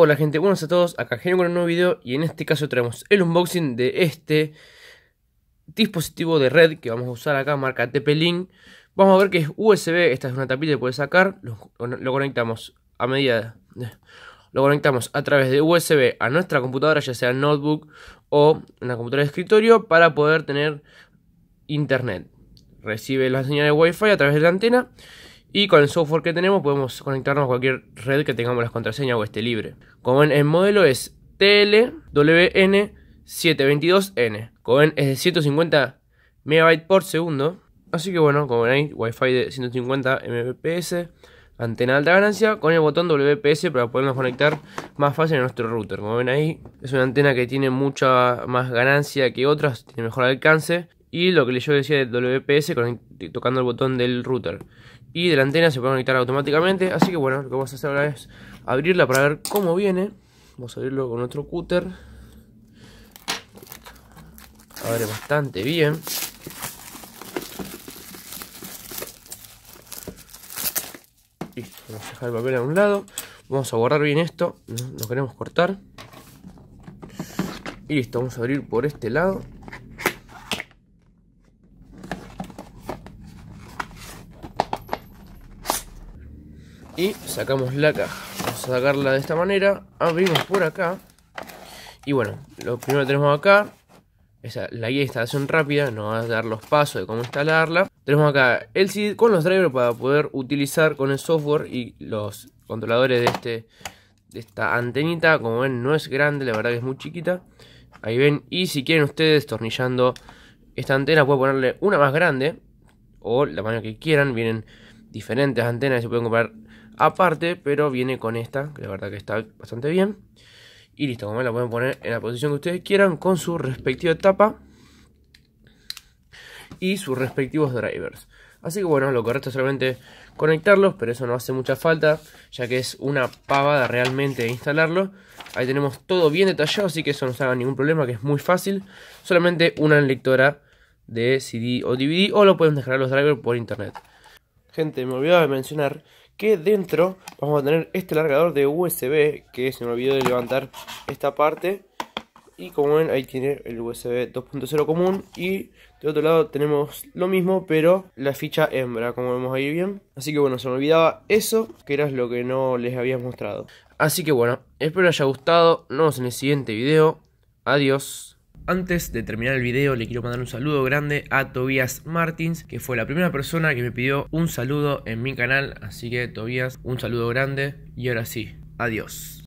Hola gente, buenos a todos, acá Genio con un nuevo video y en este caso traemos el unboxing de este dispositivo de red que vamos a usar acá, marca TP-Link Vamos a ver que es USB, esta es una tapita que puedes sacar, lo, conectamos a medida, eh, lo conectamos a través de USB a nuestra computadora, ya sea notebook o una computadora de escritorio para poder tener internet. Recibe las señales Wi-Fi a través de la antena y con el software que tenemos podemos conectarnos a cualquier red que tengamos las contraseñas o esté libre. Como ven, el modelo es TLWN722N. Como ven, es de 150 MB por segundo. Así que bueno, como ven ahí, Wi-Fi de 150 Mbps, antena de alta ganancia, con el botón WPS para podernos conectar más fácil a nuestro router. Como ven ahí, es una antena que tiene mucha más ganancia que otras, tiene mejor alcance. Y lo que yo decía de WPS, tocando el botón del router y de la antena se pueden conectar automáticamente. Así que bueno, lo que vamos a hacer ahora es abrirla para ver cómo viene. Vamos a abrirlo con otro cúter. Abre bastante bien. Listo, vamos a dejar el papel a un lado. Vamos a borrar bien esto. No, queremos cortar. Y listo, vamos a abrir por este lado. y sacamos la caja. Vamos a sacarla de esta manera, abrimos por acá y bueno, lo primero que tenemos acá es la guía de instalación rápida, nos va a dar los pasos de cómo instalarla. Tenemos acá el CD con los drivers para poder utilizar con el software y los controladores de, este, de esta antenita. Como ven no es grande, la verdad que es muy chiquita. Ahí ven, y si quieren ustedes tornillando esta antena pueden ponerle una más grande o la manera que quieran. Vienen diferentes antenas y se pueden comprar aparte, pero viene con esta, que la verdad que está bastante bien. Y listo, como ven, la pueden poner en la posición que ustedes quieran con su respectiva tapa y sus respectivos drivers. Así que bueno, lo correcto es solamente conectarlos, pero eso no hace mucha falta, ya que es una pavada realmente instalarlo. Ahí tenemos todo bien detallado, así que eso no se haga ningún problema, que es muy fácil. Solamente una lectora de CD o DVD, o lo pueden descargar los drivers por internet. Gente, me olvidaba de mencionar que dentro vamos a tener este largador de USB que se me olvidó de levantar esta parte y como ven ahí tiene el USB 2.0 común y de otro lado tenemos lo mismo pero la ficha hembra como vemos ahí bien así que bueno se me olvidaba eso que era lo que no les había mostrado así que bueno espero les haya gustado nos vemos en el siguiente video adiós antes de terminar el video le quiero mandar un saludo grande a Tobias Martins, que fue la primera persona que me pidió un saludo en mi canal. Así que Tobias, un saludo grande y ahora sí, adiós.